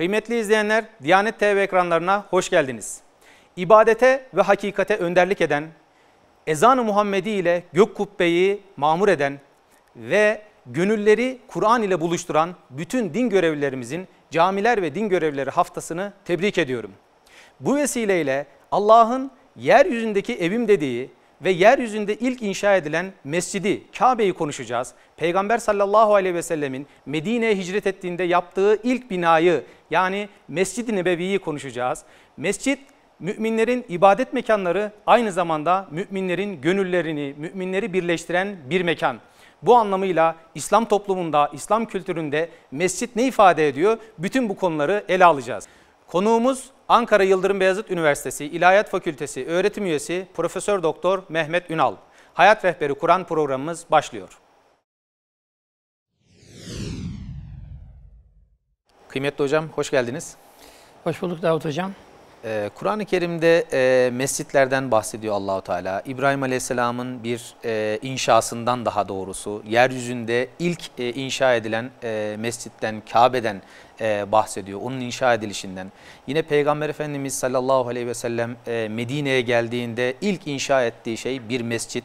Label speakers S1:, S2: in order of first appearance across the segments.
S1: Kıymetli izleyenler, Diyanet TV ekranlarına hoş geldiniz. İbadete ve hakikate önderlik eden, ezan-ı Muhammedi ile gök kubbeyi mamur eden ve gönülleri Kur'an ile buluşturan bütün din görevlilerimizin camiler ve din görevlileri haftasını tebrik ediyorum. Bu vesileyle Allah'ın yeryüzündeki evim dediği ve yeryüzünde ilk inşa edilen mescidi Kabe'yi konuşacağız. Peygamber sallallahu aleyhi ve sellemin Medine'ye hicret ettiğinde yaptığı ilk binayı yani Mescid-i Nebevi'yi konuşacağız. Mescid müminlerin ibadet mekanları aynı zamanda müminlerin gönüllerini, müminleri birleştiren bir mekan. Bu anlamıyla İslam toplumunda, İslam kültüründe mescit ne ifade ediyor? Bütün bu konuları ele alacağız. Konuğumuz Ankara Yıldırım Beyazıt Üniversitesi İlahiyat Fakültesi öğretim üyesi Profesör Doktor Mehmet Ünal. Hayat Rehberi Kur'an programımız başlıyor. Kıymetli hocam hoş geldiniz.
S2: Hoş bulduk Davut hocam.
S1: E, Kur'an-ı Kerim'de e, mescitlerden bahsediyor Allahu Teala. İbrahim Aleyhisselam'ın bir e, inşasından daha doğrusu yeryüzünde ilk e, inşa edilen e, mescitten, Kabe'den e, bahsediyor. Onun inşa edilişinden. Yine Peygamber Efendimiz sallallahu aleyhi ve sellem e, Medine'ye geldiğinde ilk inşa ettiği şey bir mescit.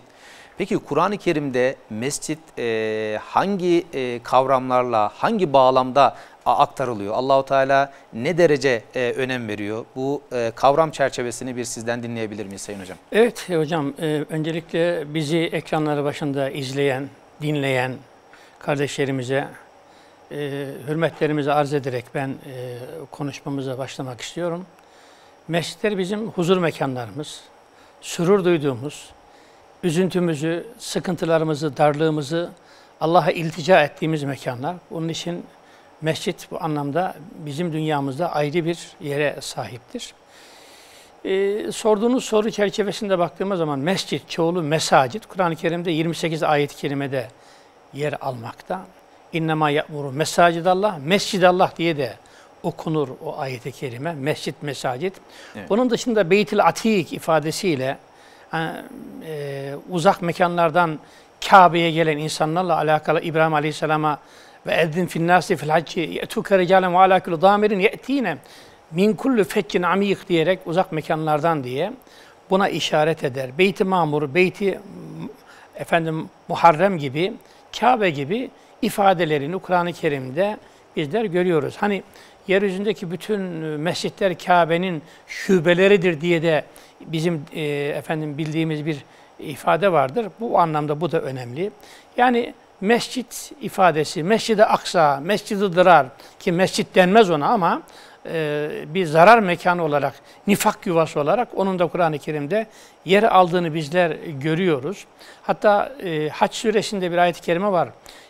S1: Peki Kur'an-ı Kerim'de mescit e, hangi e, kavramlarla, hangi bağlamda aktarılıyor. Allahu Teala ne derece e, önem veriyor? Bu e, kavram çerçevesini bir sizden dinleyebilir miyiz Sayın Hocam?
S2: Evet e, hocam, e, öncelikle bizi ekranları başında izleyen, dinleyen kardeşlerimize e, hürmetlerimizi arz ederek ben e, konuşmamıza başlamak istiyorum. Mescitler bizim huzur mekanlarımız, sürur duyduğumuz, üzüntümüzü, sıkıntılarımızı, darlığımızı Allah'a iltica ettiğimiz mekanlar. Bunun için Mescit bu anlamda bizim dünyamızda ayrı bir yere sahiptir. Ee, sorduğunuz soru çerçevesinde baktığımız zaman mescit, çoğulu mesacit, Kur'an-ı Kerim'de 28 ayet-i kerimede yer almakta. İnnemâ ya'muru mesacidallah, mescidallah diye de okunur o ayet-i kerime. Mescit, mesacit. Evet. Bunun dışında Beytil Atik ifadesiyle yani, e, e, uzak mekanlardan Kabe'ye gelen insanlarla alakalı İbrahim Aleyhisselam'a ve ezzin fin nasi fil hacci ye'tuke ricalen ve ala kulli damirin ye'tine min kulli feccin amik diyerek uzak mekanlardan diye buna işaret eder. Beyti Mamur, Beyti efendim Muharrem gibi, Kabe gibi ifadelerini Kur'an-ı Kerim'de bizler görüyoruz. Hani yeryüzündeki bütün e, mescitler Kabe'nin şubeleridir diye de bizim e, efendim bildiğimiz bir ifade vardır. Bu anlamda bu da önemli. Yani mescit ifadesi, Mescid-i Aksa, Mescid-i Dırar ki mescit denmez ona ama e, bir zarar mekanı olarak, nifak yuvası olarak onun da Kur'an-ı Kerim'de yer aldığını bizler görüyoruz. Hatta e, Haç suresinde bir ayet-i kerime var.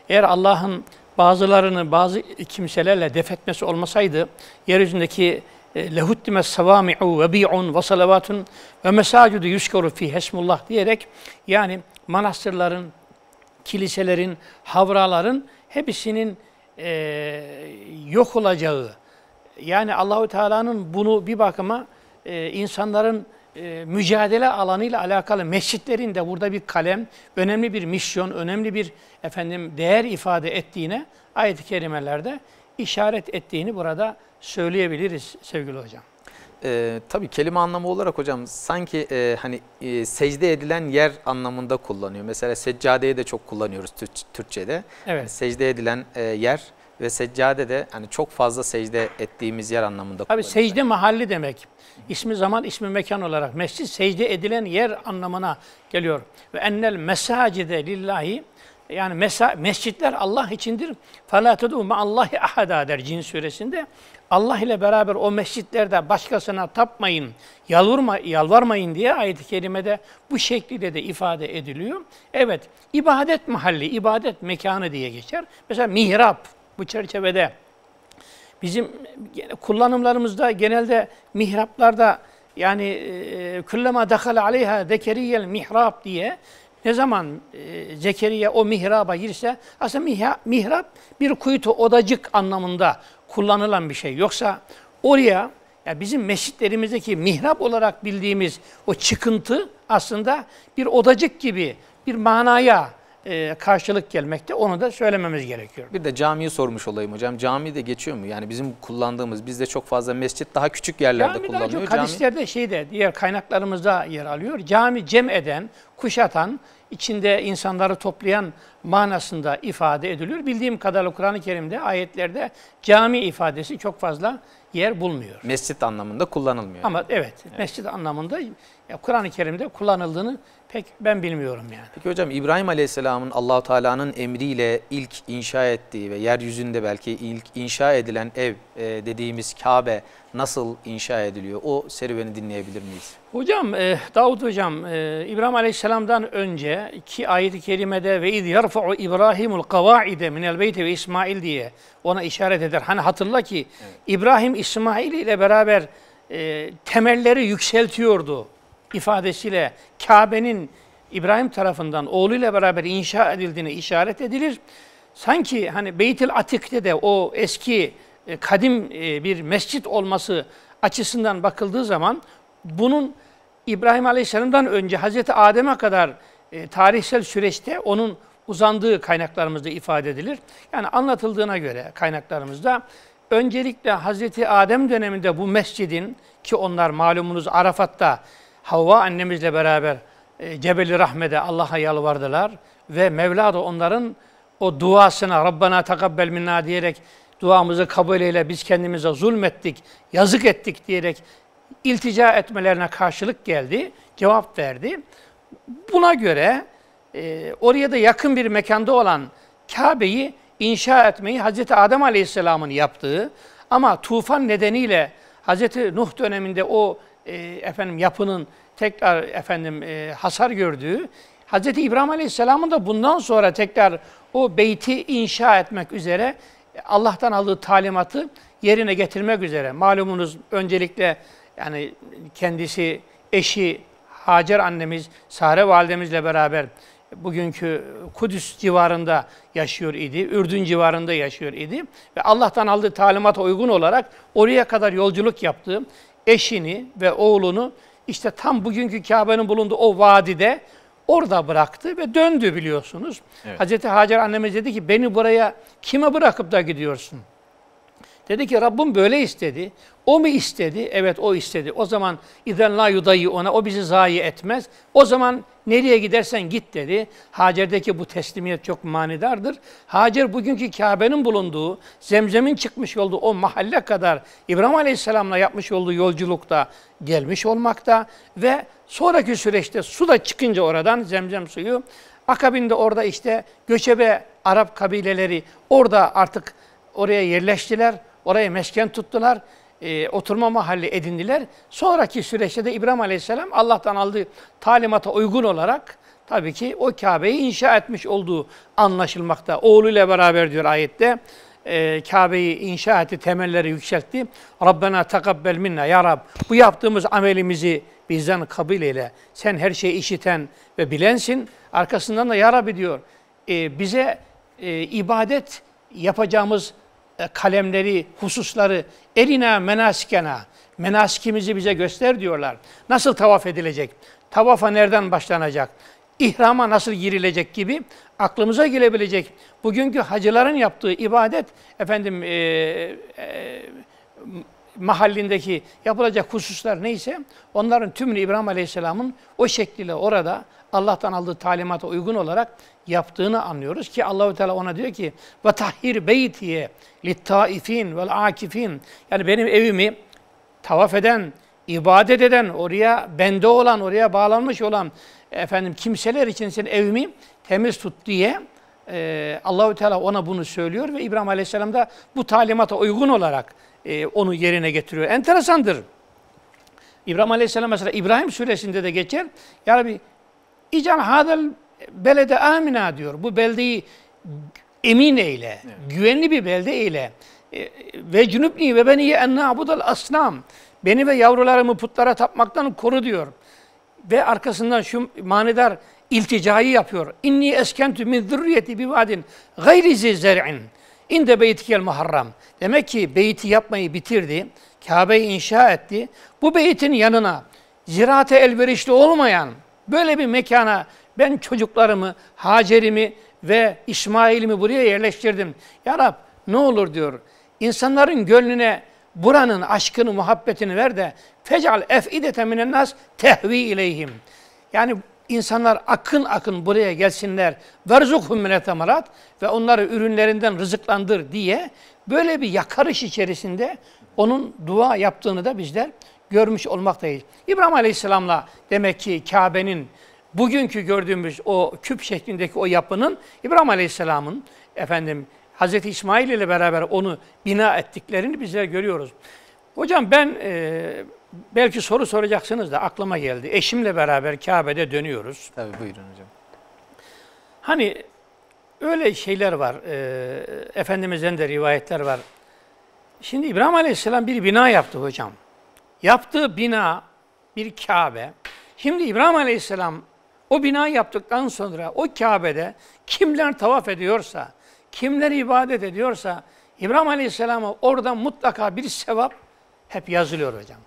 S2: Eğer Allah'ın bazılarını bazı kimselerle defetmesi olmasaydı yeryüzündeki e, lehuddime savami'u ve bi'un ve salavatun ve mesacudu yuskoru fi hesmullah diyerek yani manastırların kiliselerin, havraların hepsinin e, yok olacağı. Yani Allahü Teala'nın bunu bir bakıma e, insanların e, mücadele alanıyla alakalı mescitlerin de burada bir kalem, önemli bir misyon, önemli bir efendim değer ifade ettiğine ayet-i kerimelerde işaret ettiğini burada söyleyebiliriz sevgili hocam
S1: e, tabii kelime anlamı olarak hocam sanki e, hani e, secde edilen yer anlamında kullanıyor. Mesela seccadeyi de çok kullanıyoruz Türkçe'de. Evet. Yani secde edilen e, yer ve seccade de hani çok fazla secde ettiğimiz yer anlamında Abi kullanıyoruz.
S2: secde mahalli demek. İsmi zaman, ismi mekan olarak. Mescid secde edilen yer anlamına geliyor. Ve ennel mesacide lillahi yani mesa, mescitler Allah içindir. فَلَا تَدُوا Allahi ahada der Cin suresinde. Allah ile beraber o mescitlerde başkasına tapmayın, yalvarma, yalvarmayın diye ayet-i kerimede bu şekilde de ifade ediliyor. Evet, ibadet mahalli, ibadet mekanı diye geçer. Mesela mihrap bu çerçevede. Bizim kullanımlarımızda genelde mihraplarda yani küllema dakhala aleyha zekeriyel mihrap diye ne zaman e, Zekeriya o mihraba girse aslında mihra, mihrap bir kuytu odacık anlamında kullanılan bir şey. Yoksa oraya ya bizim mescitlerimizdeki mihrap olarak bildiğimiz o çıkıntı aslında bir odacık gibi bir manaya e, karşılık gelmekte. Onu da söylememiz gerekiyor.
S1: Bir de camiyi sormuş olayım hocam. Cami de geçiyor mu? Yani bizim kullandığımız bizde çok fazla mescit daha küçük yerlerde cami kullanılıyor. Daha çok cami hadislerde
S2: şeyde diğer kaynaklarımızda yer alıyor. Cami cem eden, kuşatan, içinde insanları toplayan manasında ifade edilir. Bildiğim kadarıyla Kur'an-ı Kerim'de ayetlerde cami ifadesi çok fazla yer bulmuyor. Mescit anlamında kullanılmıyor. Ama evet, evet. mescit anlamında Kur'an-ı Kerim'de kullanıldığını Pek ben bilmiyorum yani.
S1: Peki hocam İbrahim Aleyhisselam'ın Allahu Teala'nın emriyle ilk inşa ettiği ve yeryüzünde belki ilk inşa edilen ev e, dediğimiz Kabe nasıl inşa ediliyor? O serüveni dinleyebilir miyiz?
S2: Hocam e, Davud hocam e, İbrahim Aleyhisselam'dan önce ki ayet-i kerimede ve iz yerfa'u İbrahimul kavaide minel beyti ve İsmail diye ona işaret eder. Hani hatırla ki evet. İbrahim İsmail ile beraber e, temelleri yükseltiyordu ifadesiyle Kabe'nin İbrahim tarafından oğluyla beraber inşa edildiğine işaret edilir. Sanki hani Beytil Atik'te de o eski e, kadim e, bir mescit olması açısından bakıldığı zaman bunun İbrahim Aleyhisselam'dan önce Hazreti Adem'e kadar e, tarihsel süreçte onun uzandığı kaynaklarımızda ifade edilir. Yani anlatıldığına göre kaynaklarımızda öncelikle Hazreti Adem döneminde bu mescidin ki onlar malumunuz Arafat'ta Havva annemizle beraber e, Cebeli Rahme'de Allah'a yalvardılar ve Mevla da onların o duasına Rabbana takabbel minna diyerek duamızı kabul eyle biz kendimize zulmettik, yazık ettik diyerek iltica etmelerine karşılık geldi, cevap verdi. Buna göre e, oraya da yakın bir mekanda olan Kabe'yi inşa etmeyi Hazreti Adem Aleyhisselam'ın yaptığı ama tufan nedeniyle Hazreti Nuh döneminde o e, efendim yapının tekrar efendim e, hasar gördüğü Hz. İbrahim Aleyhisselam'ın da bundan sonra tekrar o beyti inşa etmek üzere Allah'tan aldığı talimatı yerine getirmek üzere. Malumunuz öncelikle yani kendisi, eşi Hacer annemiz, Sare validemizle beraber bugünkü Kudüs civarında yaşıyor idi, Ürdün civarında yaşıyor idi ve Allah'tan aldığı talimata uygun olarak oraya kadar yolculuk yaptı eşini ve oğlunu işte tam bugünkü Kabe'nin bulunduğu o vadide orada bıraktı ve döndü biliyorsunuz. Evet. Hazreti Hacer annemiz dedi ki beni buraya kime bırakıp da gidiyorsun? Dedi ki Rabbim böyle istedi. O mu istedi? Evet o istedi. O zaman izen la yudayı ona o bizi zayi etmez. O zaman nereye gidersen git dedi. Hacer'deki bu teslimiyet çok manidardır. Hacer bugünkü Kabe'nin bulunduğu, zemzemin çıkmış olduğu o mahalle kadar İbrahim Aleyhisselam'la yapmış olduğu yolculukta gelmiş olmakta ve sonraki süreçte su da çıkınca oradan zemzem suyu akabinde orada işte göçebe Arap kabileleri orada artık oraya yerleştiler. Orayı mesken tuttular. E, oturma mahalli edindiler. Sonraki süreçte de İbrahim Aleyhisselam Allah'tan aldığı talimata uygun olarak tabii ki o Kabe'yi inşa etmiş olduğu anlaşılmakta. Oğluyla beraber diyor ayette e, Kabe'yi inşa etti, temelleri yükseltti. Rabbena takabbel minna ya Rab. Bu yaptığımız amelimizi bizden kabul eyle. Sen her şeyi işiten ve bilensin. Arkasından da ya Rabbi diyor e, bize e, ibadet yapacağımız e, kalemleri, hususları erina menasikena, menasikimizi bize göster diyorlar. Nasıl tavaf edilecek? Tavafa nereden başlanacak? İhrama nasıl girilecek gibi aklımıza gelebilecek. Bugünkü hacıların yaptığı ibadet, efendim e, e, mahallindeki yapılacak hususlar neyse onların tümünü İbrahim Aleyhisselam'ın o şekliyle orada Allah'tan aldığı talimata uygun olarak yaptığını anlıyoruz ki Allahü Teala ona diyor ki ve tahhir beytiye littaifin vel akifin yani benim evimi tavaf eden, ibadet eden, oraya bende olan, oraya bağlanmış olan efendim kimseler için senin evimi temiz tut diye e, Allahü Teala ona bunu söylüyor ve İbrahim Aleyhisselam da bu talimata uygun olarak e, onu yerine getiriyor. Enteresandır. İbrahim Aleyhisselam mesela İbrahim suresinde de geçer. Ya Rabbi İcal hadel belede amina diyor. Bu beldeyi emin eyle, evet. güvenli bir belde eyle. E, ve cünübni ve beni enne abudal asnam. Beni ve yavrularımı putlara tapmaktan koru diyor. Ve arkasından şu manidar ilticayı yapıyor. İnni eskentü min zürriyeti bi vadin gayri zer'in. İnde beytikel muharram. Demek ki beyti yapmayı bitirdi. Kabe'yi inşa etti. Bu beytin yanına ziraate elverişli olmayan, Böyle bir mekana ben çocuklarımı, Hacer'imi ve İsmail'imi buraya yerleştirdim. Ya Rab ne olur diyor. İnsanların gönlüne buranın aşkını, muhabbetini ver de fecal efidete minen tehvi ileyhim. Yani insanlar akın akın buraya gelsinler. Verzukhum mine ve onları ürünlerinden rızıklandır diye böyle bir yakarış içerisinde onun dua yaptığını da bizler görmüş olmak değil. İbrahim Aleyhisselam'la demek ki Kabe'nin bugünkü gördüğümüz o küp şeklindeki o yapının İbrahim Aleyhisselam'ın efendim Hz. İsmail ile beraber onu bina ettiklerini bizler görüyoruz. Hocam ben e, belki soru soracaksınız da aklıma geldi. Eşimle beraber Kabe'de dönüyoruz. Tabii buyurun hocam. Hani öyle şeyler var. E, Efendimiz'den de rivayetler var. Şimdi İbrahim Aleyhisselam bir bina yaptı hocam. Yaptığı bina bir Kabe. Şimdi İbrahim Aleyhisselam o bina yaptıktan sonra o Kabe'de kimler tavaf ediyorsa, kimler ibadet ediyorsa İbrahim Aleyhisselam'a orada mutlaka bir sevap hep yazılıyor hocam.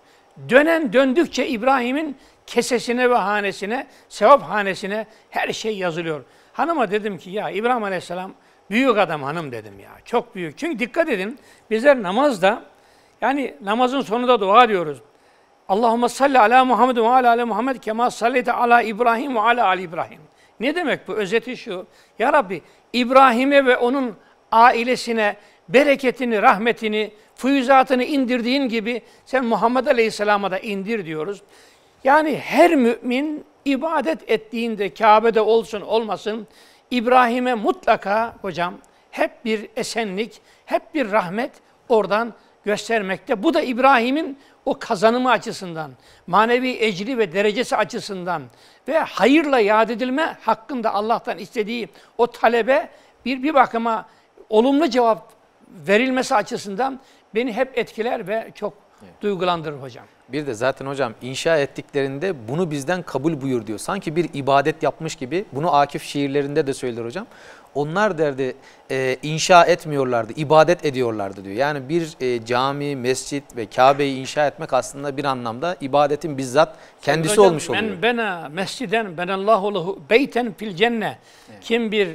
S2: Dönen döndükçe İbrahim'in kesesine ve hanesine, sevap hanesine her şey yazılıyor. Hanıma dedim ki ya İbrahim Aleyhisselam büyük adam hanım dedim ya. Çok büyük. Çünkü dikkat edin bizler namazda yani namazın sonunda dua diyoruz. Allahumme salli ala Muhammed ve ala ala Muhammed kema sallite ala İbrahim ve ala ala İbrahim. Ne demek bu? Özeti şu. Ya Rabbi İbrahim'e ve onun ailesine bereketini, rahmetini, füyüzatını indirdiğin gibi sen Muhammed Aleyhisselam'a da indir diyoruz. Yani her mümin ibadet ettiğinde Kabe'de olsun olmasın İbrahim'e mutlaka hocam hep bir esenlik, hep bir rahmet oradan göstermekte. Bu da İbrahim'in o kazanımı açısından, manevi ecri ve derecesi açısından ve hayırla yad edilme hakkında Allah'tan istediği o talebe bir, bir bakıma olumlu cevap verilmesi açısından beni hep etkiler ve çok evet. duygulandırır hocam.
S1: Bir de zaten hocam inşa ettiklerinde bunu bizden kabul buyur diyor. Sanki bir ibadet yapmış gibi bunu Akif şiirlerinde de söyler hocam onlar derdi e, inşa etmiyorlardı, ibadet ediyorlardı diyor. Yani bir e, cami, mescit ve Kabe'yi
S2: inşa etmek aslında bir
S1: anlamda ibadetin bizzat kendisi Hocam, olmuş oluyor. Ben
S2: bena mesciden benallahu lehu beyten fil cenne. Evet. Kim bir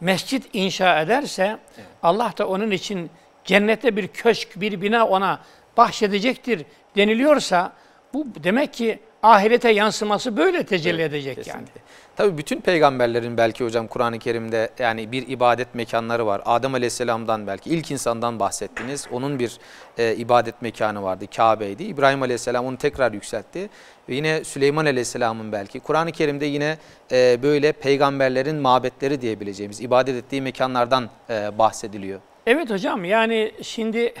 S2: mescit inşa ederse evet. Allah da onun için cennette bir köşk, bir bina ona bahşedecektir deniliyorsa bu demek ki ahirete yansıması böyle tecelli evet, edecek kesinlikle. yani.
S1: Tabii bütün peygamberlerin belki hocam Kur'an-ı Kerim'de yani bir ibadet mekanları var. Adem Aleyhisselam'dan belki ilk insandan bahsettiniz. Onun bir e, ibadet mekanı vardı. Kabe'ydi. İbrahim Aleyhisselam onu tekrar yükseltti. Ve yine Süleyman Aleyhisselam'ın belki. Kur'an-ı Kerim'de yine e, böyle peygamberlerin mabetleri diyebileceğimiz ibadet ettiği mekanlardan e, bahsediliyor.
S2: Evet hocam yani şimdi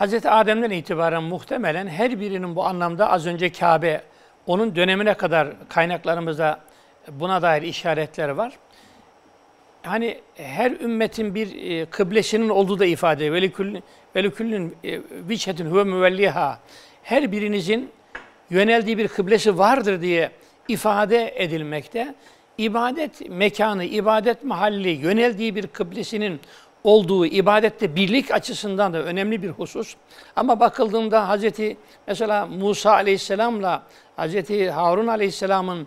S2: Hz. Adem'den itibaren muhtemelen her birinin bu anlamda az önce Kabe, onun dönemine kadar kaynaklarımızda buna dair işaretler var. Hani her ümmetin bir e, kıblesinin olduğu da ifade. Veliküllün e, viçhetin huve müvelliha. Her birinizin yöneldiği bir kıblesi vardır diye ifade edilmekte. İbadet mekanı, ibadet mahalli, yöneldiği bir kıblesinin olduğu ibadette birlik açısından da önemli bir husus. Ama bakıldığında Hazreti mesela Musa Aleyhisselam'la Hazreti Harun Aleyhisselam'ın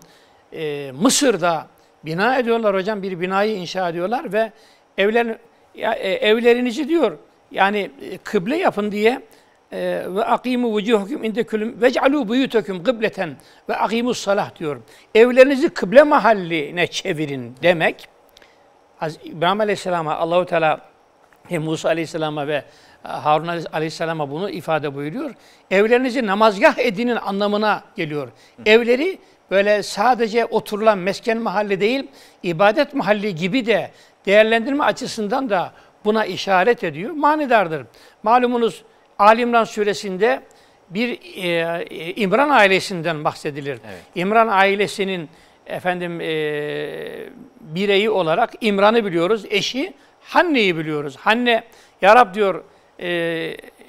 S2: e, Mısır'da bina ediyorlar hocam bir binayı inşa ediyorlar ve evler ya, e, evlerinizi diyor yani e, kıble yapın diye e, ve akimu vucuhukum inde kulüm ve buyutukum kıbleten ve akimus salah diyor. Evlerinizi kıble mahalline çevirin demek. İbrahim Aleyhisselam'a Allahu Teala hem Musa Aleyhisselam'a ve e, Harun Aleyhisselam'a bunu ifade buyuruyor. Evlerinizi namazgah edinin anlamına geliyor. Evleri böyle sadece oturulan mesken mahalli değil, ibadet mahalli gibi de değerlendirme açısından da buna işaret ediyor. Manidardır. Malumunuz Alimran suresinde bir e, e, İmran ailesinden bahsedilir. Evet. İmran ailesinin efendim e, bireyi olarak İmran'ı biliyoruz, eşi Hanne'yi biliyoruz. Hanne, Ya Rab diyor, e,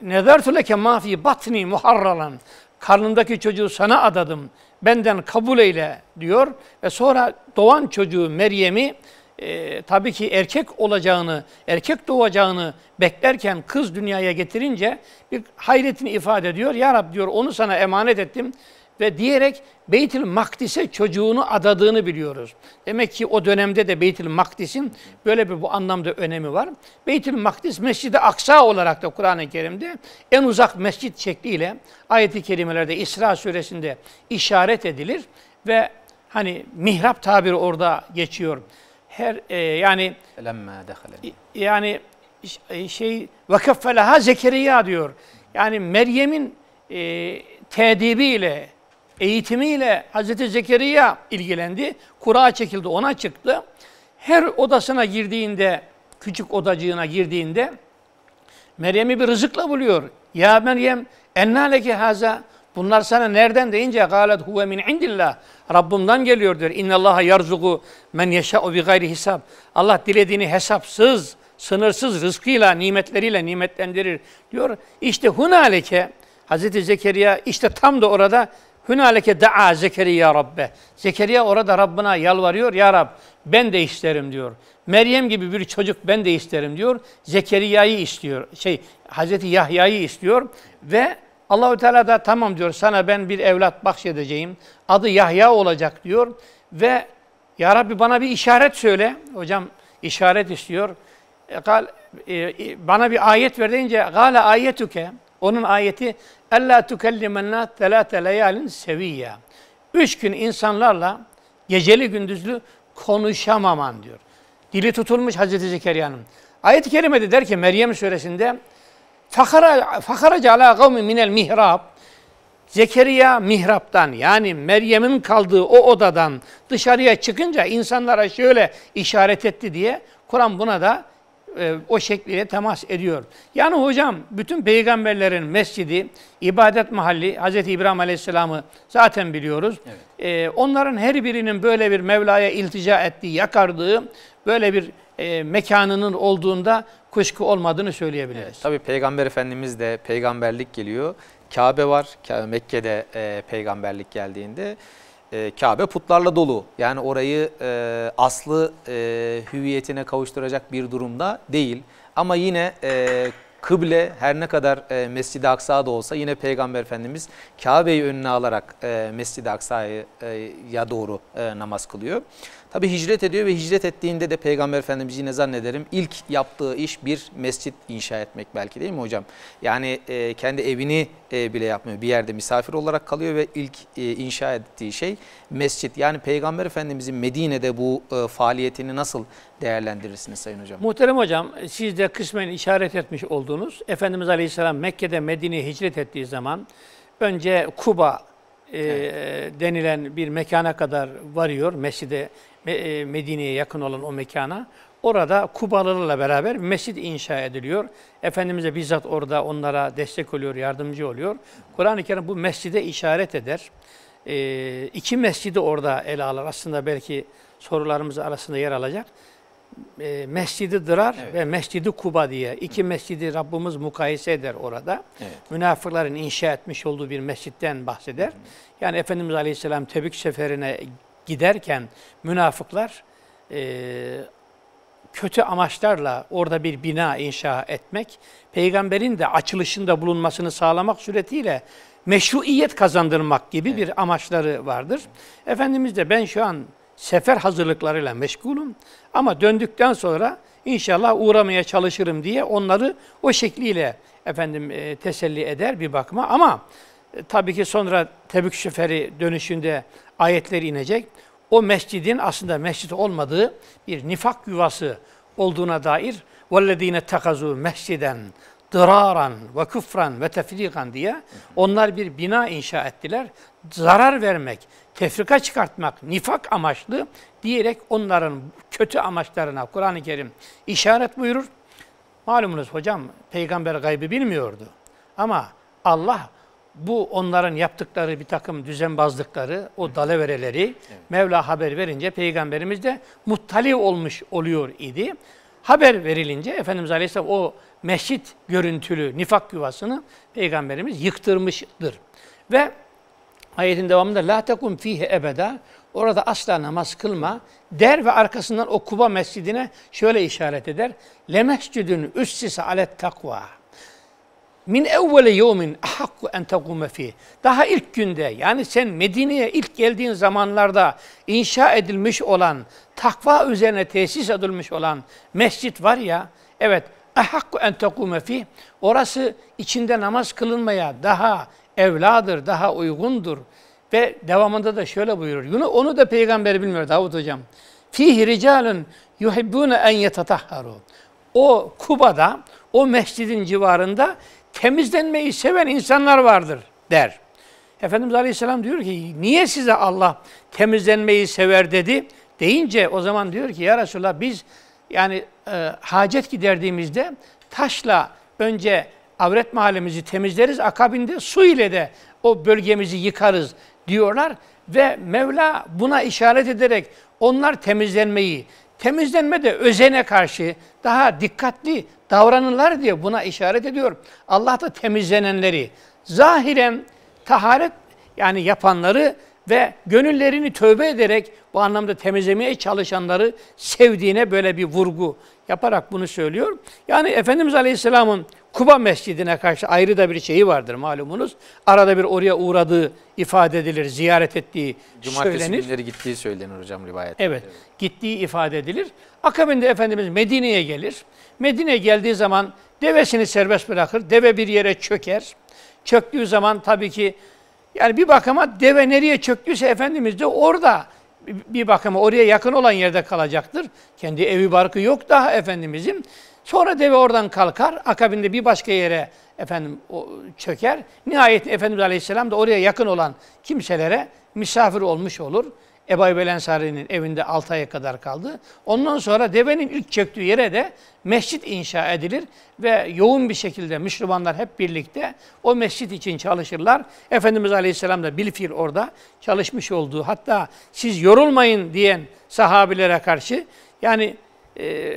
S2: nezertu leke ma fi batni muharralan. Karnındaki çocuğu sana adadım, benden kabul eyle diyor. Ve sonra doğan çocuğu Meryem'i e, tabii ki erkek olacağını, erkek doğacağını beklerken kız dünyaya getirince bir hayretini ifade ediyor. Ya Rab diyor onu sana emanet ettim ve diyerek Beytül Makdis'e çocuğunu adadığını biliyoruz. Demek ki o dönemde de Beytül Makdis'in böyle bir bu anlamda önemi var. Beytül Makdis Mescid-i Aksa olarak da Kur'an-ı Kerim'de en uzak mescit şekliyle ayeti kelimelerde kerimelerde İsra suresinde işaret edilir ve hani mihrap tabiri orada geçiyor. Her e, yani yani e, şey vakaffelaha Zekeriya diyor. Yani Meryem'in e, tedibiyle eğitimiyle Hazreti Zekeriya ilgilendi. Kura çekildi, ona çıktı. Her odasına girdiğinde, küçük odacığına girdiğinde Meryem'i bir rızıkla buluyor. Ya Meryem enna leke haza Bunlar sana nereden deyince galet huve min indillah. Rabbimden geliyor diyor. İnnallaha yarzugu men yeşa'u bi gayri hisab. Allah dilediğini hesapsız, sınırsız rızkıyla, nimetleriyle nimetlendirir diyor. İşte hunaleke Hazreti Zekeriya işte tam da orada Hünaleke daa Zekeriya Rabbe. Zekeriya orada Rabbına yalvarıyor. Ya Rab ben de isterim diyor. Meryem gibi bir çocuk ben de isterim diyor. Zekeriya'yı istiyor. Şey Hazreti Yahya'yı istiyor ve Allahü Teala da tamam diyor sana ben bir evlat bahşedeceğim. Adı Yahya olacak diyor ve ya Rabbi bana bir işaret söyle. Hocam işaret istiyor. E, e, e bana bir ayet ver deyince gala ayetuke onun ayeti Ella tükellimennâ telâte leyalin seviyya. Üç gün insanlarla geceli gündüzlü konuşamaman diyor. Dili tutulmuş Hazreti Zekeriya'nın. Ayet-i Kerime'de der ki Meryem suresinde Fakaraca ala gavmi minel mihrab Zekeriya mihraptan yani Meryem'in kaldığı o odadan dışarıya çıkınca insanlara şöyle işaret etti diye Kur'an buna da e, o şekliyle temas ediyor. Yani hocam bütün peygamberlerin mescidi, ibadet mahalli Hz. İbrahim Aleyhisselam'ı zaten biliyoruz. Evet. E, onların her birinin böyle bir Mevla'ya iltica ettiği, yakardığı böyle bir e, mekanının olduğunda kuşku olmadığını söyleyebiliriz. Evet,
S1: tabii Peygamber Efendimiz de peygamberlik geliyor. Kabe var. Mekke'de e, peygamberlik geldiğinde e, Kabe putlarla dolu. Yani orayı e, aslı e, hüviyetine kavuşturacak bir durumda değil. Ama yine e, kıble her ne kadar e, Mescid-i Aksa da olsa yine Peygamber Efendimiz Kabe'yi önüne alarak e, Mescid-i Aksa'ya e, doğru e, namaz kılıyor. Tabi hicret ediyor ve hicret ettiğinde de Peygamber Efendimiz yine zannederim ilk yaptığı iş bir mescit inşa etmek belki değil mi hocam? Yani e, kendi evini e, bile yapmıyor. Bir yerde misafir olarak kalıyor ve ilk e, inşa ettiği şey mescit. Yani Peygamber Efendimizin Medine'de bu e, faaliyetini nasıl değerlendirirsiniz Sayın
S2: Hocam? Muhterem Hocam siz de kısmen işaret etmiş olduğunuz Efendimiz Aleyhisselam Mekke'de Medine'ye hicret ettiği zaman önce Kuba e, evet. denilen bir mekana kadar varıyor. Mescide e, Medine'ye yakın olan o mekana. Orada Kubalılarla beraber mescid inşa ediliyor. Efendimiz'e bizzat orada onlara destek oluyor, yardımcı oluyor. Kur'an-ı Kerim bu mescide işaret eder. E, iki mescidi orada ele alır. Aslında belki sorularımız arasında yer alacak. E, mescidi Dırar evet. ve Mescidi Kuba diye iki mescidi Rabbimiz mukayese eder orada. Evet. Münafıkların inşa etmiş olduğu bir mescitten bahseder. Evet. Yani Efendimiz Aleyhisselam Tebük seferine giderken münafıklar e, kötü amaçlarla orada bir bina inşa etmek, peygamberin de açılışında bulunmasını sağlamak suretiyle meşruiyet kazandırmak gibi evet. bir amaçları vardır. Evet. Efendimiz de ben şu an sefer hazırlıklarıyla meşgulüm ama döndükten sonra inşallah uğramaya çalışırım diye onları o şekliyle efendim e, teselli eder bir bakma ama tabii ki sonra Tebük Şeferi dönüşünde ayetleri inecek. O mescidin aslında mescit olmadığı bir nifak yuvası olduğuna dair وَالَّذ۪ينَ اتَّخَذُوا مَسْجِدًا dıraran ve küfran ve tefrikan diye onlar bir bina inşa ettiler. Zarar vermek, tefrika çıkartmak, nifak amaçlı diyerek onların kötü amaçlarına Kur'an-ı Kerim işaret buyurur. Malumunuz hocam peygamber gaybı bilmiyordu. Ama Allah bu onların yaptıkları bir takım düzenbazlıkları, o dalavereleri evet. Mevla haber verince Peygamberimiz de muttali olmuş oluyor idi. Haber verilince Efendimiz Aleyhisselam o meşit görüntülü nifak yuvasını Peygamberimiz yıktırmıştır. Ve ayetin devamında la takum fihi ebeda orada asla namaz kılma der ve arkasından o Kuba mescidine şöyle işaret eder. Le mescidün üssise alet takva min evvele yevmin ahakku en tegume fi. Daha ilk günde yani sen Medine'ye ilk geldiğin zamanlarda inşa edilmiş olan, takva üzerine tesis edilmiş olan mescit var ya, evet ahakku en tegume fi. Orası içinde namaz kılınmaya daha evladır, daha uygundur. Ve devamında da şöyle buyurur. yunu Onu da peygamber bilmiyor Davut hocam. Fihi ricalun yuhibbune en yetatahharu. O Kuba'da, o mescidin civarında temizlenmeyi seven insanlar vardır der. Efendimiz Aleyhisselam diyor ki niye size Allah temizlenmeyi sever dedi? Deyince o zaman diyor ki ya Resulallah biz yani e, hacet giderdiğimizde taşla önce avret mahallemizi temizleriz. Akabinde su ile de o bölgemizi yıkarız diyorlar ve Mevla buna işaret ederek onlar temizlenmeyi temizlenme de özene karşı daha dikkatli davranırlar diye buna işaret ediyor. Allah da temizlenenleri, zahiren taharet yani yapanları ve gönüllerini tövbe ederek bu anlamda temizlemeye çalışanları sevdiğine böyle bir vurgu yaparak bunu söylüyor. Yani Efendimiz Aleyhisselam'ın Kuba Mescidi'ne karşı ayrı da bir şeyi vardır malumunuz. Arada bir oraya uğradığı ifade edilir, ziyaret ettiği Cumartesi söylenir. günleri gittiği söylenir hocam rivayet. Evet, evet, gittiği ifade edilir. Akabinde Efendimiz Medine'ye gelir. Medine'ye geldiği zaman devesini serbest bırakır. Deve bir yere çöker. Çöktüğü zaman tabii ki yani bir bakıma deve nereye çöktüyse Efendimiz de orada bir bakıma oraya yakın olan yerde kalacaktır. Kendi evi barkı yok daha Efendimizin. Sonra deve oradan kalkar, akabinde bir başka yere efendim o, çöker. Nihayet Efendimiz Aleyhisselam da oraya yakın olan kimselere misafir olmuş olur. Ebu Belensari'nin evinde 6 aya kadar kaldı. Ondan sonra devenin ilk çöktüğü yere de mescit inşa edilir ve yoğun bir şekilde Müslümanlar hep birlikte o mescit için çalışırlar. Efendimiz Aleyhisselam da bilfil orada çalışmış olduğu hatta siz yorulmayın diyen sahabilere karşı yani e,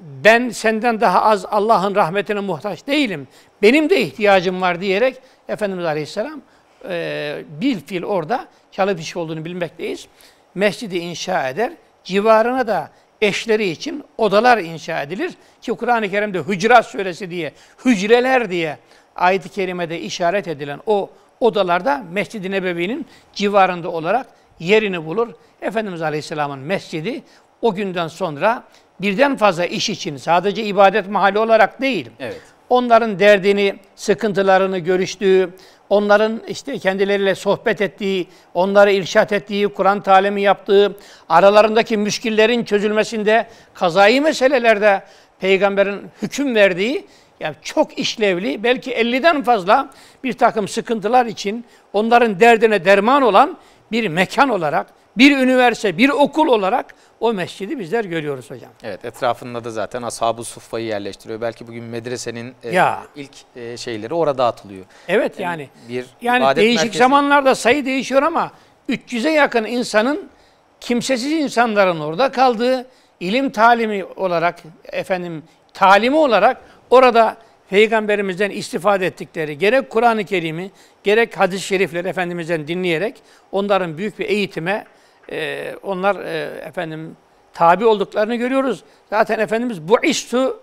S2: ben senden daha az Allah'ın rahmetine muhtaç değilim. Benim de ihtiyacım var diyerek Efendimiz Aleyhisselam e, bir fil orada çalıp iş olduğunu bilmekteyiz. Mescidi inşa eder. Civarına da eşleri için odalar inşa edilir. Ki Kur'an-ı Kerim'de Hücrat Suresi diye, hücreler diye ayet-i kerimede işaret edilen o odalarda Mescid-i Nebevi'nin civarında olarak yerini bulur. Efendimiz Aleyhisselam'ın mescidi o günden sonra birden fazla iş için sadece ibadet mahalli olarak değil. Evet. Onların derdini, sıkıntılarını görüştüğü, onların işte kendileriyle sohbet ettiği, onları irşat ettiği, Kur'an talimi yaptığı, aralarındaki müşkillerin çözülmesinde, kazayı meselelerde peygamberin hüküm verdiği yani çok işlevli, belki 50'den fazla bir takım sıkıntılar için onların derdine derman olan bir mekan olarak bir üniversite, bir okul olarak o mescidi bizler görüyoruz hocam. Evet etrafında da zaten
S1: ashab-ı suffayı yerleştiriyor. Belki bugün medresenin e, ya. E, ilk e, şeyleri orada atılıyor. Evet yani bir yani değişik merkezi...
S2: zamanlarda sayı değişiyor ama 300'e yakın insanın kimsesiz insanların orada kaldığı ilim talimi olarak efendim talimi olarak orada Peygamberimizden istifade ettikleri gerek Kur'an-ı Kerim'i gerek hadis-i şerifleri Efendimiz'den dinleyerek onların büyük bir eğitime e, onlar e, efendim tabi olduklarını görüyoruz. Zaten Efendimiz bu iştu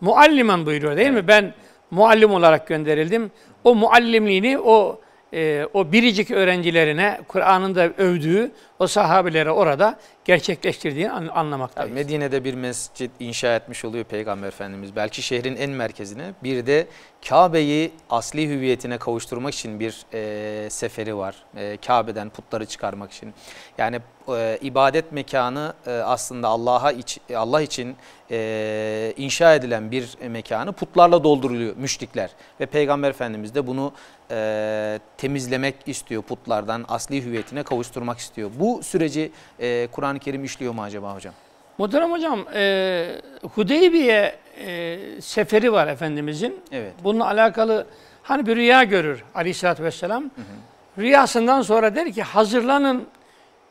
S2: muallimen buyuruyor değil evet. mi? Ben muallim olarak gönderildim. O muallimliğini, o ee, o biricik öğrencilerine Kur'an'ın da övdüğü o sahabilere orada gerçekleştirdiğini an, anlamaktayız. Yani Medine'de bir mescit inşa etmiş
S1: oluyor Peygamber Efendimiz. Belki şehrin en merkezine bir de Kabe'yi asli hüviyetine kavuşturmak için bir e, seferi var. E, Kabe'den putları çıkarmak için. Yani e, ibadet mekanı e, aslında Allah'a iç, Allah için e, inşa edilen bir mekanı putlarla dolduruluyor müşrikler. Ve Peygamber Efendimiz de bunu e, temizlemek istiyor putlardan, asli hüviyetine kavuşturmak istiyor. Bu süreci e, Kur'an-ı Kerim işliyor mu acaba hocam?
S2: Muhterem hocam, e, Hudeybiye e, seferi var Efendimizin. Evet. Bununla alakalı hani bir rüya görür aleyhissalatü vesselam. Hı hı. Rüyasından sonra der ki hazırlanın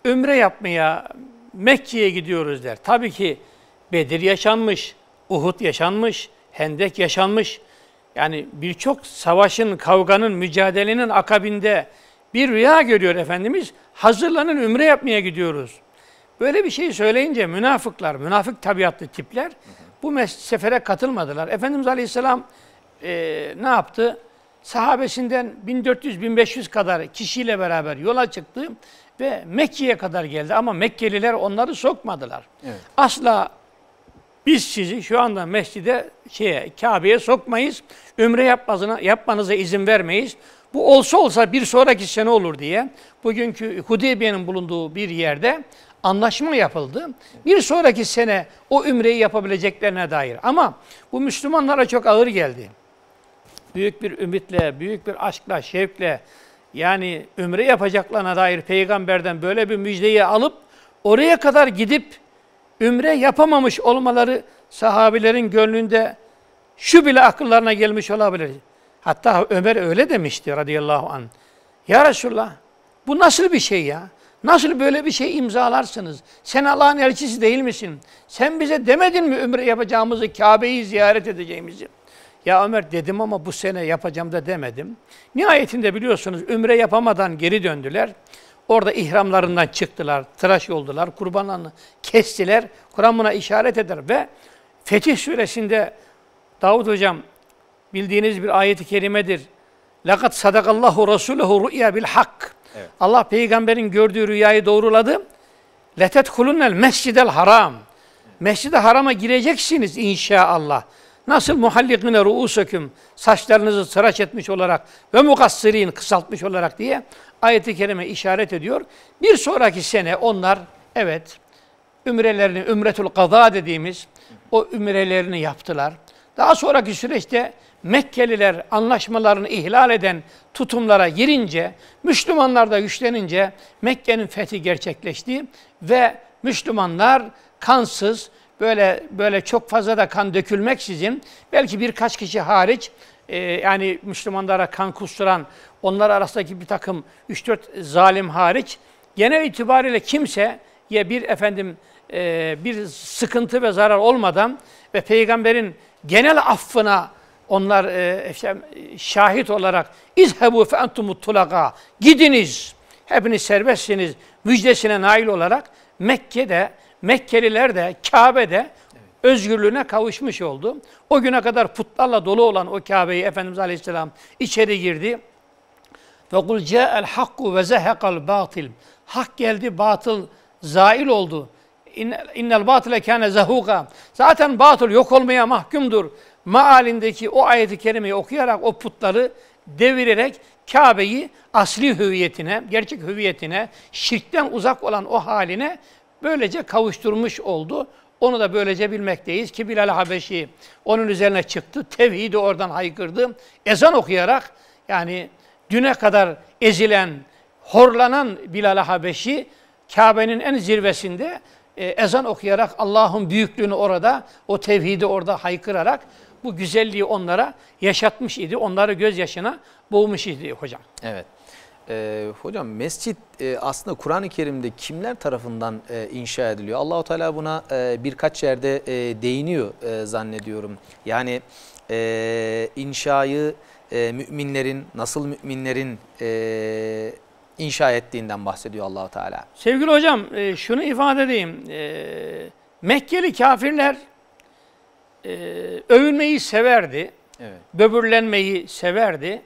S2: ömre yapmaya Mekke'ye gidiyoruz der. Tabii ki Bedir yaşanmış, Uhud yaşanmış, Hendek yaşanmış. Yani birçok savaşın, kavganın, mücadelenin akabinde bir rüya görüyor Efendimiz. Hazırlanın ümre yapmaya gidiyoruz. Böyle bir şey söyleyince münafıklar, münafık tabiatlı tipler bu sefere katılmadılar. Efendimiz Aleyhisselam e, ne yaptı? Sahabesinden 1400-1500 kadar kişiyle beraber yola çıktı ve Mekke'ye kadar geldi. Ama Mekkeliler onları sokmadılar. Evet. Asla biz sizi şu anda mescide, şeye, Kabe'ye sokmayız. Ümre yapmasına, yapmanıza izin vermeyiz. Bu olsa olsa bir sonraki sene olur diye bugünkü Hudeybiye'nin bulunduğu bir yerde anlaşma yapıldı. Bir sonraki sene o ümreyi yapabileceklerine dair. Ama bu Müslümanlara çok ağır geldi. Büyük bir ümitle, büyük bir aşkla, şevkle yani ümre yapacaklarına dair peygamberden böyle bir müjdeyi alıp oraya kadar gidip ümre yapamamış olmaları sahabilerin gönlünde şu bile akıllarına gelmiş olabilir. Hatta Ömer öyle demişti radıyallahu anh. Ya Resulallah bu nasıl bir şey ya? Nasıl böyle bir şey imzalarsınız? Sen Allah'ın elçisi değil misin? Sen bize demedin mi ömre yapacağımızı, Kabe'yi ziyaret edeceğimizi? Ya Ömer dedim ama bu sene yapacağım da demedim. Nihayetinde biliyorsunuz ümre yapamadan geri döndüler. Orada ihramlarından çıktılar, tıraş oldular, kurbanlarını kestiler. Kur'an buna işaret eder ve Fetih suresinde Davut hocam bildiğiniz bir ayet-i kerimedir. Lakat sadakallahu rasuluhu rüya bil hak. Allah peygamberin gördüğü rüyayı doğruladı. Letet kulunnel mescidel haram. Mescid-i harama gireceksiniz inşallah. Nasıl muhallikine ruusakum saçlarınızı tıraş etmiş olarak ve mukassirin kısaltmış olarak diye ayeti kerime işaret ediyor. Bir sonraki sene onlar evet ümrelerini, ümretul kaza dediğimiz o ümrelerini yaptılar. Daha sonraki süreçte Mekkeliler anlaşmalarını ihlal eden tutumlara girince, Müslümanlar da güçlenince Mekke'nin fethi gerçekleşti ve Müslümanlar kansız, böyle böyle çok fazla da kan dökülmeksizin belki birkaç kişi hariç e, yani Müslümanlara kan kusturan onlar arasındaki bir takım 3-4 zalim hariç genel itibariyle kimse ya bir efendim e, bir sıkıntı ve zarar olmadan ve peygamberin genel affına onlar e, şahit olarak izhebu fe entumut tulaka gidiniz hepiniz serbestsiniz müjdesine nail olarak Mekke'de Mekkeliler de Kabe'de özgürlüğüne kavuşmuş oldu. O güne kadar putlarla dolu olan o Kabe'yi Efendimiz Aleyhisselam içeri girdi. Ve kul ca'el hakku ve zehekal batil. Hak geldi, batıl zail oldu innel batile kâne zahuka. Zaten batıl yok olmaya mahkumdur. Maalindeki o ayeti kerimeyi okuyarak o putları devirerek Kabe'yi asli hüviyetine, gerçek hüviyetine, şirkten uzak olan o haline böylece kavuşturmuş oldu. Onu da böylece bilmekteyiz ki Bilal Habeşi onun üzerine çıktı, tevhidi oradan haykırdı. Ezan okuyarak yani düne kadar ezilen, horlanan Bilal Habeşi Kabe'nin en zirvesinde e, ezan okuyarak Allah'ın büyüklüğünü orada, o tevhidi orada haykırarak bu güzelliği onlara yaşatmış idi. Onları gözyaşına boğmuş idi hocam.
S1: Evet. E, hocam mescit e, aslında Kur'an-ı Kerim'de kimler tarafından e, inşa ediliyor? Allahu Teala buna e, birkaç yerde e, değiniyor e, zannediyorum. Yani e, inşayı e, müminlerin, nasıl müminlerin e, inşa ettiğinden bahsediyor Allahu Teala.
S2: Sevgili hocam e, şunu ifade edeyim. E, Mekkeli kafirler e, övünmeyi severdi. Evet. Böbürlenmeyi severdi.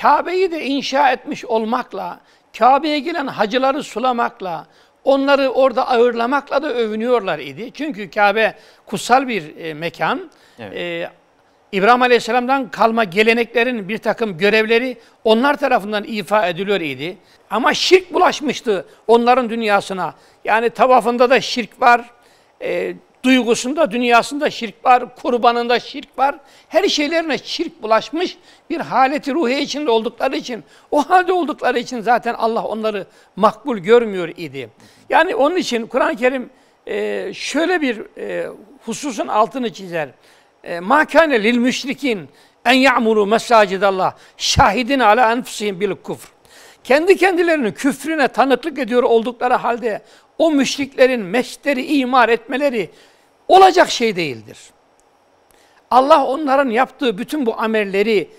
S2: Kabe'yi de inşa etmiş olmakla, Kabe'ye gelen hacıları sulamakla, onları orada ağırlamakla da övünüyorlar idi. Çünkü Kabe kutsal bir mekan. Evet. İbrahim Aleyhisselam'dan kalma geleneklerin bir takım görevleri onlar tarafından ifa ediliyor idi. Ama şirk bulaşmıştı onların dünyasına. Yani tavafında da şirk var, e, duygusunda, dünyasında şirk var, kurbanında şirk var. Her şeylerine şirk bulaşmış bir haleti ruhiye içinde oldukları için, o halde oldukları için zaten Allah onları makbul görmüyor idi. Yani onun için Kur'an-ı Kerim e, şöyle bir e, hususun altını çizer. E, ma kâne lil müşrikin en ya'muru mesâcidallah şahidin ala enfusihim bil kufr. Kendi kendilerinin küfrüne tanıklık ediyor oldukları halde o müşriklerin meşteri imar etmeleri olacak şey değildir. Allah onların yaptığı bütün bu amelleri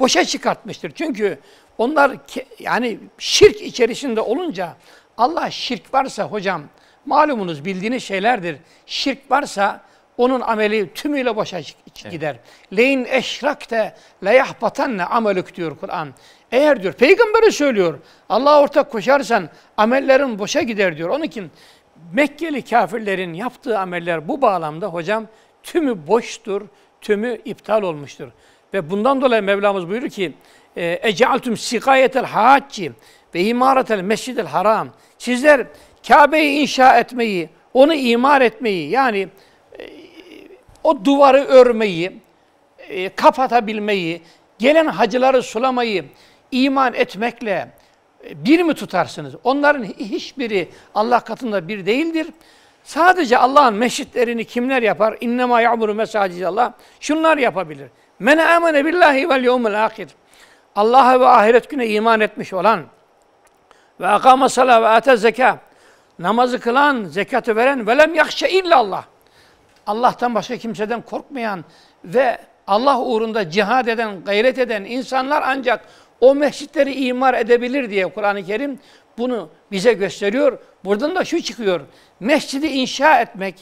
S2: boşa çıkartmıştır. Çünkü onlar yani şirk içerisinde olunca Allah şirk varsa hocam malumunuz bildiğiniz şeylerdir. Şirk varsa onun ameli tümüyle boşa gider. Evet. Leyn eşrakte ne amelük diyor Kur'an. Eğer diyor peygamberi söylüyor. Allah'a ortak koşarsan amellerin boşa gider diyor. Onun için Mekkeli kafirlerin yaptığı ameller bu bağlamda hocam tümü boştur, tümü iptal olmuştur. Ve bundan dolayı Mevlamız buyurur ki e, Ecealtum sikayetel haacci ve imaratel mescidel haram. Sizler Kabe'yi inşa etmeyi, onu imar etmeyi yani o duvarı örmeyi, e, kapatabilmeyi, gelen hacıları sulamayı iman etmekle e, bir mi tutarsınız? Onların hiçbiri Allah katında bir değildir. Sadece Allah'ın meşitlerini kimler yapar? İnnemâ ya'muru mesâcidallah. Şunlar yapabilir. Men amene billahi vel yevmil ahir. Allah'a ve ahiret güne iman etmiş olan ve akame salâ ve ate zekâ. Namazı kılan, zekatı veren ve lem yakşe illallah. Allah'tan başka kimseden korkmayan ve Allah uğrunda cihad eden, gayret eden insanlar ancak o mescitleri imar edebilir diye Kur'an-ı Kerim bunu bize gösteriyor. Buradan da şu çıkıyor. Mescidi inşa etmek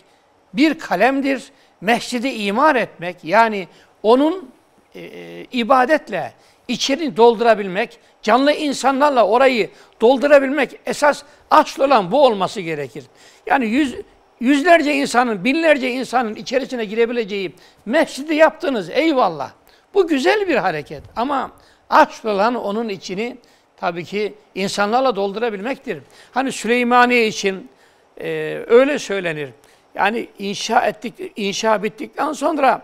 S2: bir kalemdir. Mescidi imar etmek yani onun e, e ibadetle içini doldurabilmek, canlı insanlarla orayı doldurabilmek esas asıl olan bu olması gerekir. Yani yüz, yüzlerce insanın, binlerce insanın içerisine girebileceği mescidi yaptınız eyvallah. Bu güzel bir hareket ama asıl olan onun içini tabii ki insanlarla doldurabilmektir. Hani Süleymaniye için e, öyle söylenir. Yani inşa ettik, inşa bittikten sonra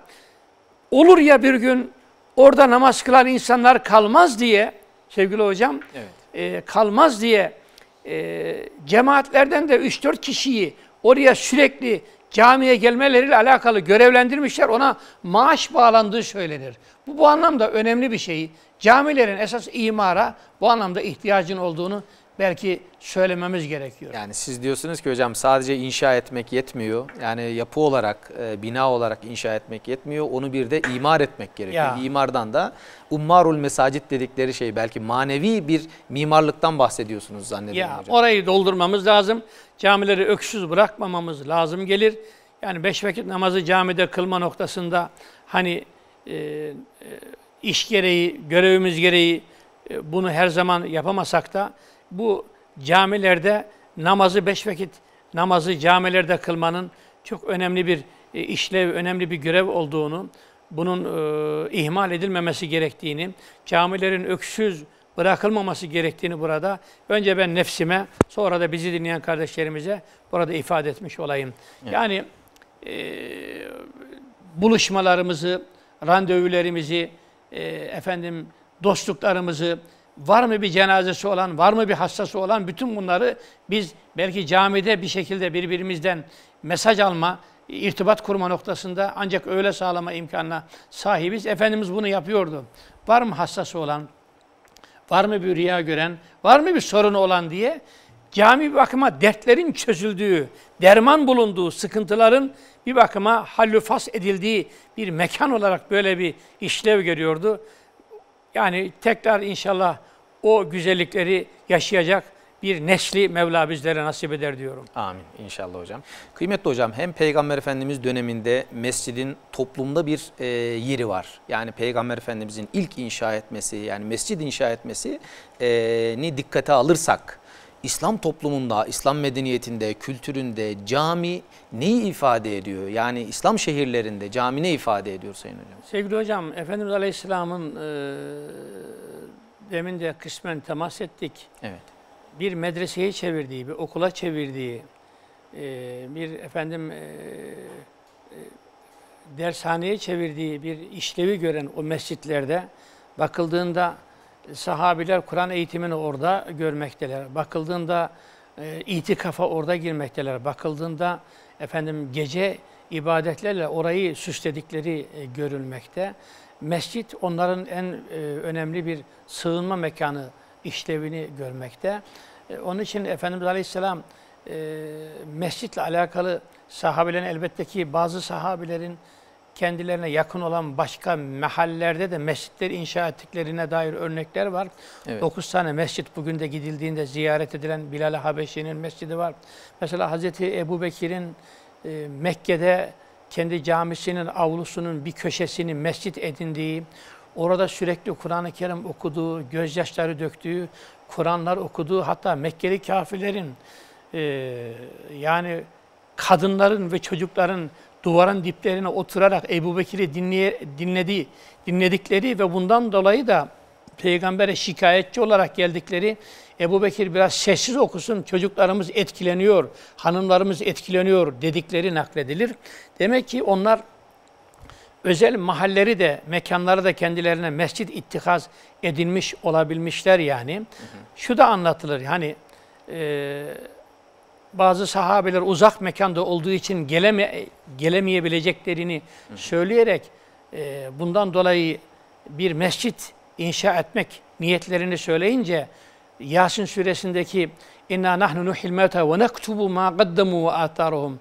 S2: olur ya bir gün orada namaz kılan insanlar kalmaz diye sevgili hocam evet. e, kalmaz diye e, cemaatlerden de 3-4 kişiyi oraya sürekli camiye gelmeleriyle alakalı görevlendirmişler. Ona maaş bağlandığı söylenir. Bu bu anlamda önemli bir şey. Camilerin esas imara bu anlamda ihtiyacın olduğunu belki söylememiz gerekiyor. Yani
S1: siz diyorsunuz ki hocam sadece inşa etmek yetmiyor. Yani yapı olarak, e, bina olarak inşa etmek yetmiyor. Onu bir de imar etmek gerekiyor. Ya. İmardan da ummarul mesacit dedikleri şey belki manevi bir mimarlıktan bahsediyorsunuz zannediyorum ya,
S2: hocam. Orayı doldurmamız lazım. Camileri öksüz bırakmamamız lazım gelir. Yani beş vakit namazı camide kılma noktasında hani e, e iş gereği, görevimiz gereği e, bunu her zaman yapamasak da bu camilerde namazı beş vakit namazı camilerde kılmanın çok önemli bir e, işlev, önemli bir görev olduğunu, bunun e, ihmal edilmemesi gerektiğini, camilerin öksüz bırakılmaması gerektiğini burada önce ben nefsime, sonra da bizi dinleyen kardeşlerimize burada ifade etmiş olayım. Evet. Yani e, buluşmalarımızı, randevularımızı, e, efendim dostluklarımızı, var mı bir cenazesi olan, var mı bir hastası olan bütün bunları biz belki camide bir şekilde birbirimizden mesaj alma, irtibat kurma noktasında ancak öyle sağlama imkanına sahibiz. Efendimiz bunu yapıyordu. Var mı hastası olan, var mı bir rüya gören, var mı bir sorunu olan diye cami bir bakıma dertlerin çözüldüğü, derman bulunduğu, sıkıntıların bir bakıma hallüfas edildiği bir mekan olarak böyle bir işlev görüyordu. Yani tekrar inşallah o güzellikleri yaşayacak bir nesli Mevla bizlere nasip eder diyorum.
S1: Amin inşallah hocam. Kıymetli hocam hem Peygamber Efendimiz döneminde mescidin toplumda bir e, yeri var. Yani Peygamber Efendimizin ilk inşa etmesi yani mescid inşa etmesini e, dikkate alırsak İslam toplumunda, İslam medeniyetinde, kültüründe cami neyi ifade ediyor? Yani İslam şehirlerinde cami ne ifade ediyor Sayın Hocam?
S2: Sevgili Hocam, Efendimiz Aleyhisselam'ın e, demin de kısmen temas ettik. Evet. Bir medreseye çevirdiği, bir okula çevirdiği, e, bir efendim e, e dershaneye çevirdiği bir işlevi gören o mescitlerde bakıldığında sahabiler Kur'an eğitimini orada görmekteler. Bakıldığında e, itikafa orada girmekteler. Bakıldığında efendim gece ibadetlerle orayı süsledikleri e, görülmekte. Mescit onların en e, önemli bir sığınma mekanı işlevini görmekte. E, onun için Efendimiz Aleyhisselam e, mescitle alakalı sahabelerin elbette ki bazı sahabilerin kendilerine yakın olan başka mahallelerde de mescitler inşa ettiklerine dair örnekler var. Evet. 9 tane mescit bugün de gidildiğinde ziyaret edilen Bilal-i Habeşi'nin mescidi var. Mesela Hazreti Ebu Bekir'in e, Mekke'de kendi camisinin avlusunun bir köşesini mescit edindiği, orada sürekli Kur'an-ı Kerim okuduğu, gözyaşları döktüğü, Kur'anlar okuduğu hatta Mekkeli kafirlerin e, yani kadınların ve çocukların duvarın diplerine oturarak Ebu Bekir'i dinleye, dinlediği, dinledikleri ve bundan dolayı da peygambere şikayetçi olarak geldikleri Ebu Bekir biraz sessiz okusun çocuklarımız etkileniyor, hanımlarımız etkileniyor dedikleri nakledilir. Demek ki onlar özel mahalleri de mekanları da kendilerine mescit ittikaz edilmiş olabilmişler yani. Hı hı. Şu da anlatılır yani e, bazı sahabeler uzak mekanda olduğu için geleme, gelemeyebileceklerini Hı. söyleyerek e, bundan dolayı bir mescit inşa etmek niyetlerini söyleyince Yasin suresindeki inna nahnu nuhil mevta ve nektubu ma gaddamu ve ataruhum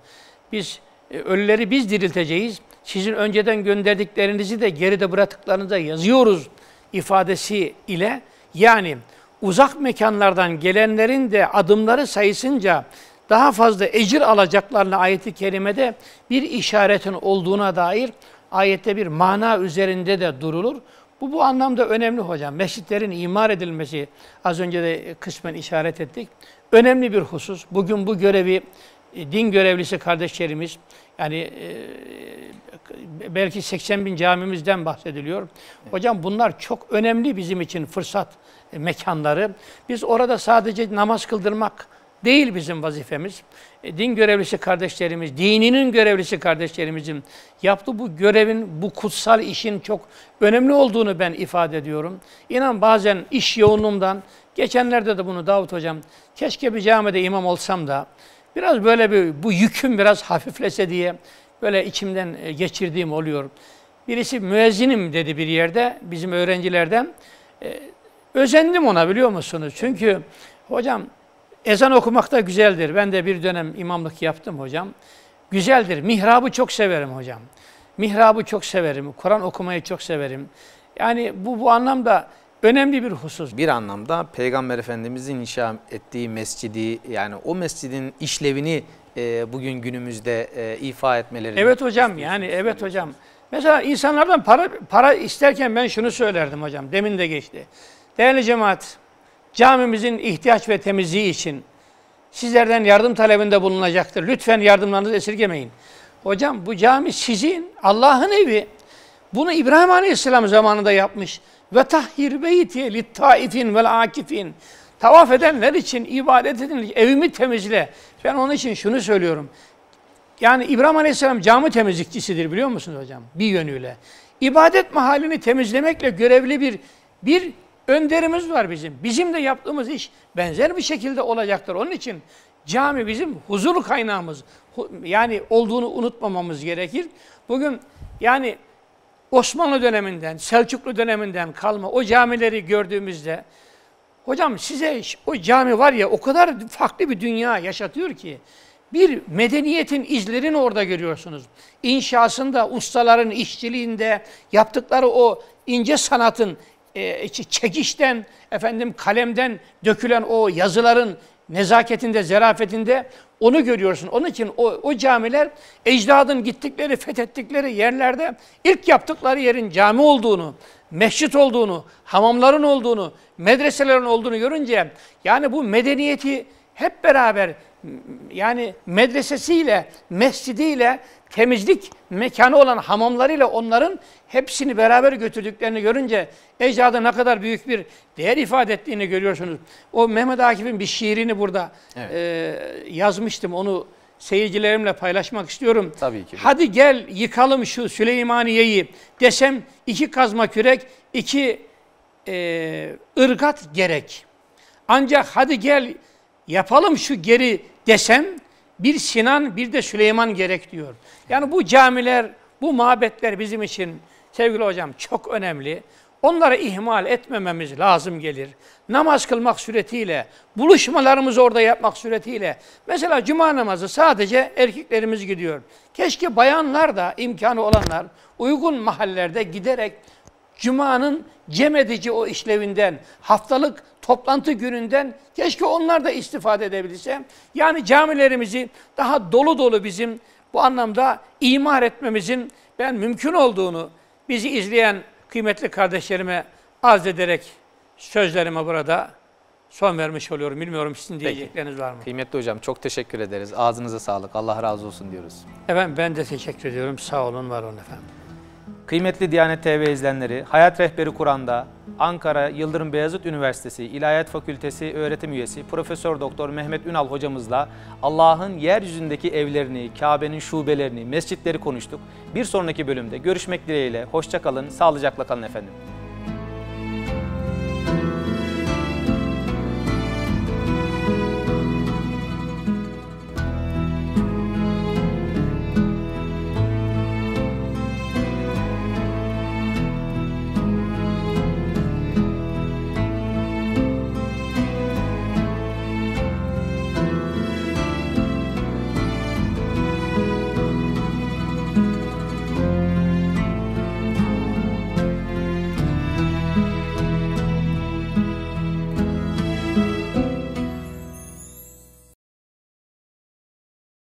S2: biz e, ölüleri biz dirilteceğiz. Sizin önceden gönderdiklerinizi de geride bıraktıklarınıza yazıyoruz ifadesi ile yani uzak mekanlardan gelenlerin de adımları sayısınca daha fazla ecir alacaklarına ayeti kerimede bir işaretin olduğuna dair ayette bir mana üzerinde de durulur. Bu bu anlamda önemli hocam. Mescitlerin imar edilmesi az önce de kısmen işaret ettik. Önemli bir husus. Bugün bu görevi e, din görevlisi kardeşlerimiz yani e, belki 80 bin camimizden bahsediliyor. Hocam bunlar çok önemli bizim için fırsat e, mekanları. Biz orada sadece namaz kıldırmak değil bizim vazifemiz. E, din görevlisi kardeşlerimiz, dininin görevlisi kardeşlerimizin yaptığı bu görevin, bu kutsal işin çok önemli olduğunu ben ifade ediyorum. İnan bazen iş yoğunluğumdan, geçenlerde de bunu Davut Hocam, keşke bir camide imam olsam da, biraz böyle bir, bu yüküm biraz hafiflese diye böyle içimden e, geçirdiğim oluyor. Birisi müezzinim dedi bir yerde bizim öğrencilerden. Ee, özendim ona biliyor musunuz? Çünkü hocam Ezan okumak da güzeldir. Ben de bir dönem imamlık yaptım hocam. Güzeldir. Mihrabı çok severim hocam. Mihrabı çok severim. Kur'an okumayı çok severim. Yani bu bu anlamda önemli bir husus. Bir
S1: anlamda Peygamber Efendimizin inşa ettiği mescidi yani o mescidin işlevini e, bugün günümüzde e, ifa etmeleri. Evet
S2: hocam yani evet hocam. Mesela insanlardan para para isterken ben şunu söylerdim hocam. Demin de geçti. Değerli cemaat Camimizin ihtiyaç ve temizliği için sizlerden yardım talebinde bulunacaktır. Lütfen yardımlarınızı esirgemeyin. Hocam bu cami sizin, Allah'ın evi. Bunu İbrahim Aleyhisselam zamanında yapmış. Ve tahhir beyti lit taifin vel akifin. Tavaf edenler için ibadet edin, evimi temizle. Ben onun için şunu söylüyorum. Yani İbrahim Aleyhisselam cami temizlikçisidir biliyor musunuz hocam? Bir yönüyle. İbadet mahallini temizlemekle görevli bir bir Önderimiz var bizim. Bizim de yaptığımız iş benzer bir şekilde olacaktır. Onun için cami bizim huzur kaynağımız. Yani olduğunu unutmamamız gerekir. Bugün yani Osmanlı döneminden, Selçuklu döneminden kalma o camileri gördüğümüzde hocam size o cami var ya o kadar farklı bir dünya yaşatıyor ki bir medeniyetin izlerini orada görüyorsunuz. İnşasında, ustaların işçiliğinde, yaptıkları o ince sanatın e, çekişten, efendim kalemden dökülen o yazıların nezaketinde, zerafetinde onu görüyorsun. Onun için o, o camiler ecdadın gittikleri, fethettikleri yerlerde ilk yaptıkları yerin cami olduğunu, meşrit olduğunu, hamamların olduğunu, medreselerin olduğunu görünce yani bu medeniyeti hep beraber yani medresesiyle, mescidiyle, temizlik mekanı olan hamamlarıyla onların hepsini beraber götürdüklerini görünce ecdada ne kadar büyük bir değer ifade ettiğini görüyorsunuz. O Mehmet Akif'in bir şiirini burada evet. e, yazmıştım. Onu seyircilerimle paylaşmak istiyorum. Tabii ki. Hadi gel yıkalım şu Süleymaniye'yi desem iki kazma kürek, iki e, ırgat gerek. Ancak hadi gel yapalım şu geri desem bir Sinan bir de Süleyman gerek diyor. Yani bu camiler, bu mabetler bizim için sevgili hocam çok önemli. Onları ihmal etmememiz lazım gelir. Namaz kılmak suretiyle, buluşmalarımızı orada yapmak suretiyle. Mesela cuma namazı sadece erkeklerimiz gidiyor. Keşke bayanlar da imkanı olanlar uygun mahallelerde giderek cumanın cem edici o işlevinden, haftalık toplantı gününden keşke onlar da istifade edebilse. Yani camilerimizi daha dolu dolu bizim bu anlamda imar etmemizin ben mümkün olduğunu bizi izleyen kıymetli kardeşlerime arz ederek sözlerime burada son vermiş oluyorum. Bilmiyorum sizin diyecekleriniz var mı?
S1: Kıymetli hocam çok teşekkür ederiz. Ağzınıza sağlık. Allah razı olsun diyoruz.
S2: Efendim ben de teşekkür ediyorum. Sağ olun, var olun efendim.
S1: Kıymetli Diyanet TV izleyenleri, Hayat Rehberi Kur'an'da Ankara Yıldırım Beyazıt Üniversitesi İlahiyat Fakültesi öğretim üyesi Profesör Doktor Mehmet Ünal hocamızla Allah'ın yeryüzündeki evlerini, Kabe'nin şubelerini, mescitleri konuştuk. Bir sonraki bölümde görüşmek dileğiyle, hoşçakalın, sağlıcakla kalın efendim.